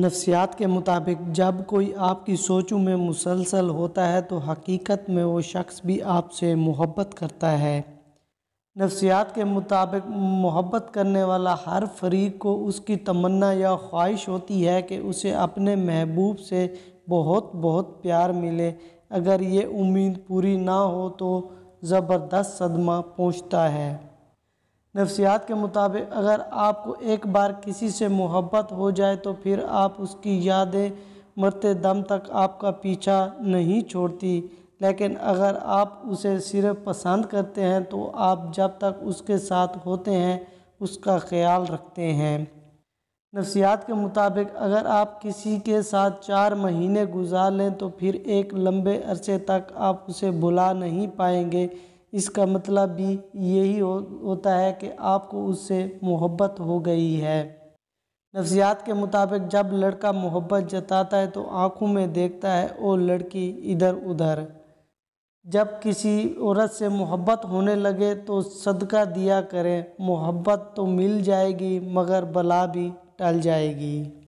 नफ्सियात के मुताबिक जब कोई आपकी सोचों में मुसलसल होता है तो हकीकत में वो शख्स भी आपसे मोहब्बत करता है नफ्सियात के मुताबिक मोहब्बत करने वाला हर फरीक को उसकी तमन्ना या ख्वाहिश होती है कि उसे अपने महबूब से बहुत बहुत प्यार मिले अगर ये उम्मीद पूरी ना हो तो ज़बरदस्त सदमा पहुँचता है नफसियात के मुताबिक अगर आपको एक बार किसी से मोहब्बत हो जाए तो फिर आप उसकी यादें मरते दम तक आपका पीछा नहीं छोड़ती लेकिन अगर आप उसे सिर्फ पसंद करते हैं तो आप जब तक उसके साथ होते हैं उसका ख्याल रखते हैं नफसियात के मुताबिक अगर आप किसी के साथ चार महीने गुजार लें तो फिर एक लंबे अरसे तक आप उसे भुला नहीं पाएंगे इसका मतलब भी यही हो, होता है कि आपको उससे मोहब्बत हो गई है नफ्सियात के मुताबिक जब लड़का मोहब्बत जताता है तो आँखों में देखता है और लड़की इधर उधर जब किसी औरत से मोहब्बत होने लगे तो सदका दिया करें मोहब्बत तो मिल जाएगी मगर बला भी टल जाएगी